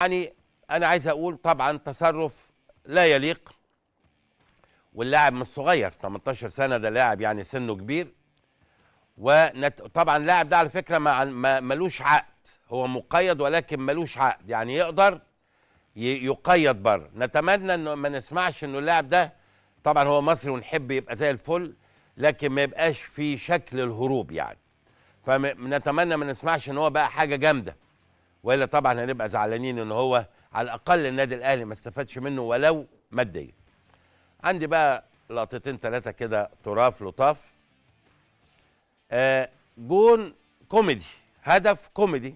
يعني انا عايز اقول طبعا تصرف لا يليق واللاعب مش صغير 18 سنه ده لاعب يعني سنه كبير وطبعا اللاعب ده على فكره ما... ملوش عقد هو مقيد ولكن ملوش عقد يعني يقدر يقيد بره نتمنى انه ما نسمعش انه اللاعب ده طبعا هو مصري ونحب يبقى زي الفل لكن ما يبقاش في شكل الهروب يعني فنتمنى ما نسمعش ان هو بقى حاجه جامده والا طبعا هنبقى زعلانين ان هو على الاقل النادي الاهلي ما استفادش منه ولو ماديا عندي بقى لقطتين ثلاثه كده تراف لطاف آه جون كوميدي هدف كوميدي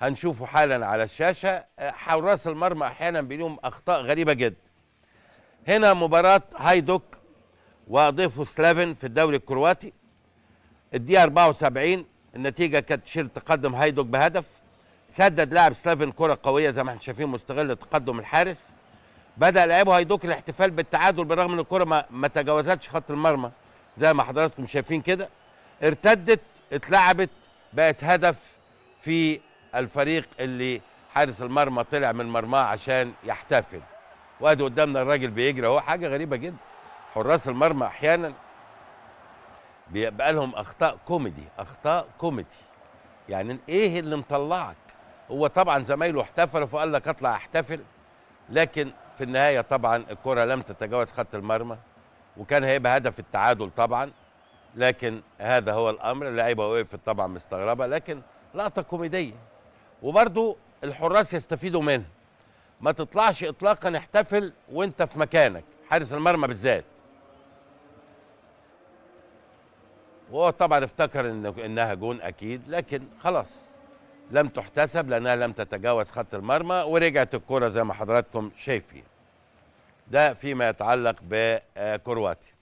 هنشوفه حالا على الشاشه آه، حراس المرمى احيانا بيلوم اخطاء غريبه جدا هنا مباراه هايدوك وضيفه سلافن في الدوري الكرواتي الدقيقه 74 النتيجه كانت تشير تقدم هايدوك بهدف سدد لاعب سلافن كرة قوية زي ما احنا شايفين مستغل تقدم الحارس بدا لاعبه هيدوك الاحتفال بالتعادل بالرغم ان الكره ما, ما تجاوزتش خط المرمى زي ما حضراتكم شايفين كده ارتدت اتلعبت بقت هدف في الفريق اللي حارس المرمى طلع من مرماه عشان يحتفل وادي قدامنا الراجل بيجري اهو حاجه غريبه جدا حراس المرمى احيانا بيبقى لهم اخطاء كوميدي اخطاء كوميدي يعني ايه اللي مطلعك هو طبعا زمايله احتفلوا فقال لك اطلع احتفل لكن في النهايه طبعا الكره لم تتجاوز خط المرمى وكان هيبقى هدف التعادل طبعا لكن هذا هو الامر اللعيبه وقفت طبعا مستغربه لكن لقطه كوميديه وبرده الحراس يستفيدوا منها ما تطلعش اطلاقا احتفل وانت في مكانك حارس المرمى بالذات وهو طبعا افتكر إن انها جون اكيد لكن خلاص لم تحتسب لأنها لم تتجاوز خط المرمى ورجعت الكرة زي ما حضراتكم شايفين ده فيما يتعلق بكرواتيا